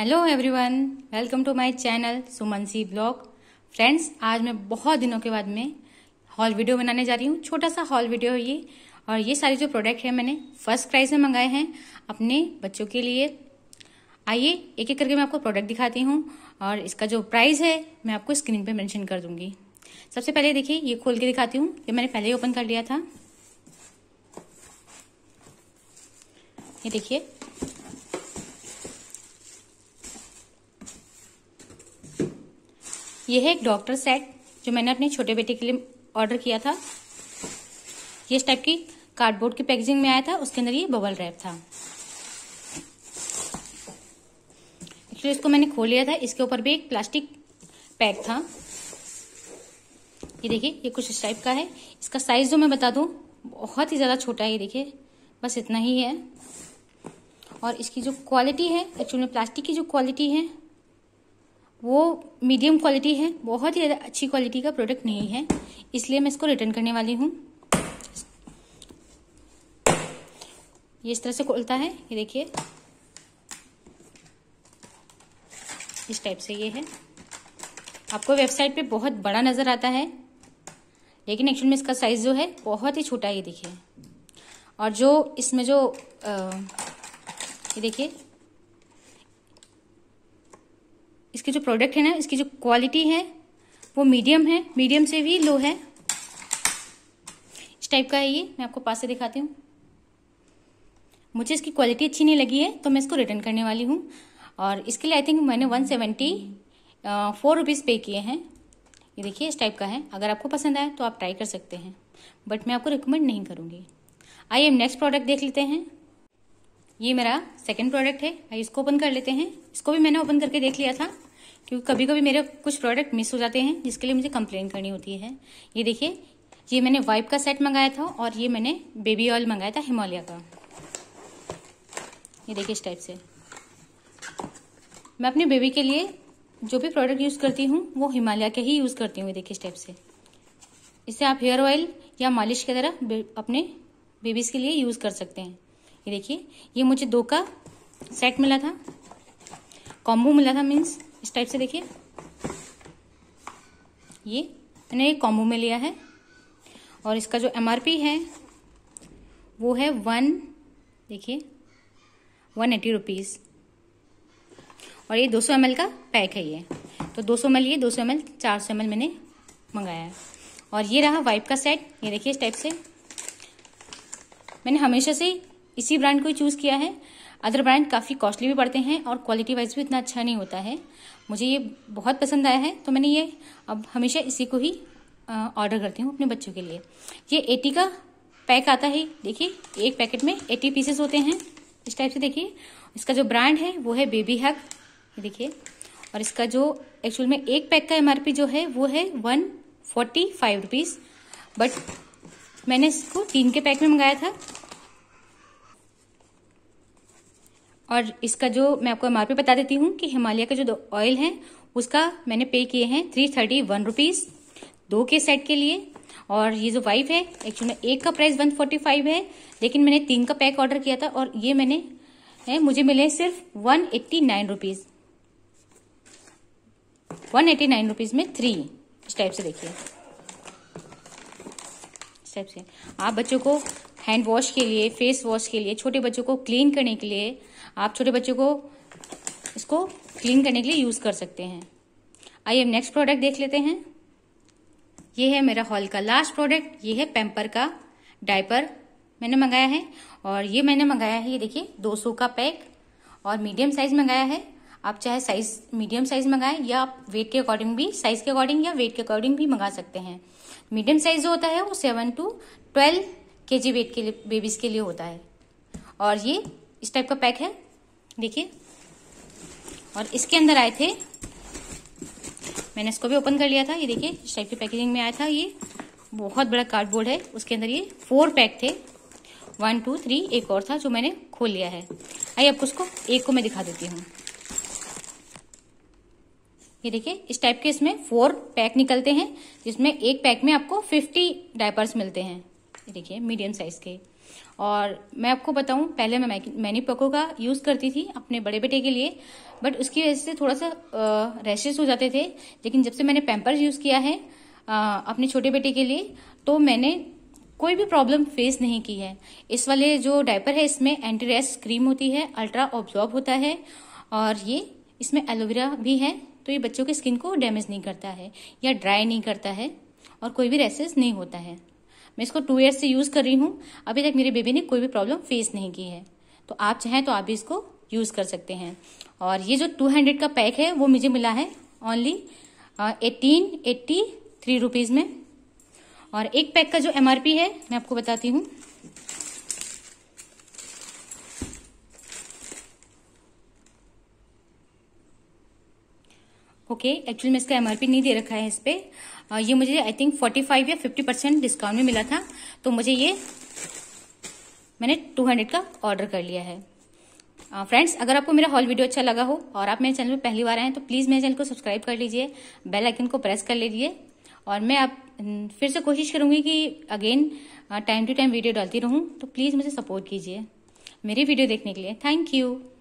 hello everyone welcome to my channel सुमनसी blog friends आज मैं बहुत दिनों के बाद में हॉल वीडियो बनाने जा रही हूँ छोटा सा हॉल वीडियो है ये और ये सारे जो प्रोडक्ट है मैंने फर्स्ट प्राइस में मंगाए हैं अपने बच्चों के लिए आइए एक एक करके मैं आपको प्रोडक्ट दिखाती हूँ और इसका जो प्राइस है मैं आपको स्क्रीन पर मैंशन कर दूंगी सबसे पहले देखिए ये खोल के दिखाती हूँ ये मैंने पहले ही ओपन कर लिया था ये देखिए यह है एक डॉक्टर सेट जो मैंने अपने छोटे बेटे के लिए ऑर्डर किया था ये इस टाइप की कार्डबोर्ड की पैकेजिंग में आया था उसके अंदर ये बबल रैप था एक्चुअली इसको मैंने खोल लिया था इसके ऊपर भी एक प्लास्टिक पैक था ये देखिए ये कुछ इस टाइप का है इसका साइज जो मैं बता दूं बहुत ही ज़्यादा छोटा है ये देखिए बस इतना ही है और इसकी जो क्वालिटी है एक्चुअली प्लास्टिक की जो क्वालिटी है वो मीडियम क्वालिटी है बहुत ही अच्छी क्वालिटी का प्रोडक्ट नहीं है इसलिए मैं इसको रिटर्न करने वाली हूँ ये इस तरह से खोलता है ये देखिए इस टाइप से ये है आपको वेबसाइट पे बहुत बड़ा नज़र आता है लेकिन एक्चुअल में इसका साइज़ जो है बहुत ही छोटा है ये देखिए और जो इसमें जो आ, ये देखिए इसके जो प्रोडक्ट है ना इसकी जो क्वालिटी है वो मीडियम है मीडियम से भी लो है इस टाइप का है ये मैं आपको पास से दिखाती हूँ मुझे इसकी क्वालिटी अच्छी नहीं लगी है तो मैं इसको रिटर्न करने वाली हूँ और इसके लिए आई थिंक मैंने one seventy four rupees pay किए हैं ये देखिए इस टाइप का है अगर आपको पसंद आए तो आप ट्राई कर सकते हैं बट मैं आपको रिकमेंड नहीं करूँगी आइए नेक्स्ट प्रोडक्ट देख लेते हैं ये मेरा सेकेंड प्रोडक्ट है भाई इसको ओपन कर लेते हैं इसको भी मैंने ओपन करके देख लिया था क्योंकि कभी कभी मेरे कुछ प्रोडक्ट मिस हो जाते हैं जिसके लिए मुझे कंप्लेन करनी होती है ये देखिए ये मैंने वाइप का सेट मंगाया था और ये मैंने बेबी ऑयल मंगाया था हिमालय का ये देखिए इस टाइप से मैं अपने बेबी के लिए जो भी प्रोडक्ट यूज़ करती हूँ वो हिमालय के ही यूज़ करती हूँ ये देखिए इस टाइप से इससे आप हेयर ऑयल या मालिश की तरह अपने बेबीज़ के लिए यूज़ कर सकते हैं ये देखिए ये मुझे दो का सेट मिला था कॉम्बो मिला था मीन्स इस टाइप से देखिए ये मैंने एक कॉम्बो में लिया है और इसका जो एमआरपी है वो है वन देखिए वन एटी रुपीज़ और ये 200 सौ का पैक है ये तो 200 ml ये 200 सौ एम मैंने मंगाया है और ये रहा वाइप का सेट ये देखिए इस टाइप से मैंने हमेशा से इसी ब्रांड को ही चूज़ किया है अदर ब्रांड काफ़ी कॉस्टली भी पड़ते हैं और क्वालिटी वाइज भी इतना अच्छा नहीं होता है मुझे ये बहुत पसंद आया है तो मैंने ये अब हमेशा इसी को ही ऑर्डर करती हूँ अपने बच्चों के लिए ये एटी का पैक आता है देखिए एक पैकेट में एटी पीसेस होते हैं इस टाइप से देखिए इसका जो ब्रांड है वो है बेबी हक देखिए और इसका जो एक्चुअल में एक पैक का एमआरपी जो है वो है one forty five rupees but मैंने इसको तीन के पैक में मंगाया था और इसका जो मैं आपको एमआरपी बता देती हूँ कि हिमालय का जो ऑयल है उसका मैंने पे किए हैं थ्री थर्टी वन रुपीज़ दो के सेट के लिए और ये जो वाइफ है एक्चुअली में एक का प्राइस वन फोर्टी फाइव है लेकिन मैंने तीन का पैक ऑर्डर किया था और ये मैंने है मुझे मिले सिर्फ one eighty nine rupees one eighty nine rupees में थ्री इस टाइप से देखिए इस टाइप से आप बच्चों को हैंड वॉश के लिए फेस वॉश के लिए छोटे बच्चों को क्लीन करने के लिए आप छोटे बच्चों को इसको क्लीन करने के लिए यूज़ कर सकते हैं आइए हम नेक्स्ट प्रोडक्ट देख लेते हैं ये है मेरा हॉल का लास्ट प्रोडक्ट ये है पेम्पर का डायपर मैंने मंगाया है और ये मैंने मंगाया है ये देखिए 200 का पैक और मीडियम साइज मंगाया है आप चाहे साइज मीडियम साइज मंगाएं या आप वेट के अकॉर्डिंग भी साइज के अकॉर्डिंग या वेट के अकॉर्डिंग भी मंगा सकते हैं मीडियम साइज जो होता है वो सेवन टू ट्वेल्व के जी वेट के लिए बेबीज़ के लिए होता है और ये इस टाइप का पैक है देखिए और इसके अंदर आए थे मैंने इसको भी ओपन कर लिया था ये देखिए इस टाइप की पैकेजिंग में आया था ये बहुत बड़ा कार्डबोर्ड है उसके अंदर ये फोर पैक थे वन टू थ्री एक और था जो मैंने खोल लिया है आइए आपको उसको एक को मैं दिखा देती हूँ ये देखिए इस टाइप के इसमें फोर पैक निकलते हैं जिसमें एक पैक में आपको फिफ्टी डायपर्स मिलते हैं ये देखिए मीडियम साइज के और मैं आपको बताऊं पहले मैं मैनी पको का यूज़ करती थी अपने बड़े बेटे के लिए बट उसकी वजह से थोड़ा सा रैशेस हो जाते थे लेकिन जब से मैंने पैम्पर्स यूज़ किया है आ, अपने छोटे बेटे के लिए तो मैंने कोई भी प्रॉब्लम फेस नहीं की है इस वाले जो डायपर है इसमें एंटी रैश क्रीम होती है अल्ट्रा ऑब्जॉर्ब होता है और ये इसमें एलोवेरा भी है तो ये बच्चों के स्किन को डैमेज नहीं करता है या ड्राई नहीं करता है और कोई भी रैसेस नहीं होता है मैं इसको टू ईयर्स से यूज़ कर रही हूँ अभी तक मेरे बेबी ने कोई भी प्रॉब्लम फेस नहीं की है तो आप चाहें तो आप भी इसको यूज़ कर सकते हैं और ये जो टू हंड्रेड का पैक है वो मुझे मिला है only eighteen eighty three rupees में और एक पैक का जो एम है मैं आपको बताती हूँ ओके okay, एक्चुअली मैं इसका एमआरपी नहीं दे रखा है इस पर ये मुझे आई थिंक 45 या 50 परसेंट डिस्काउंट में मिला था तो मुझे ये मैंने 200 का ऑर्डर कर लिया है फ्रेंड्स अगर आपको मेरा हॉल वीडियो अच्छा लगा हो और आप मेरे चैनल पर पहली बार आए तो प्लीज़ मेरे चैनल को सब्सक्राइब कर लीजिए बेल आइकन को प्रेस कर लीजिए और मैं आप फिर से कोशिश करूँगी कि again time to time video डालती रहूँ तो प्लीज़ मुझे सपोर्ट कीजिए मेरी वीडियो देखने के लिए थैंक यू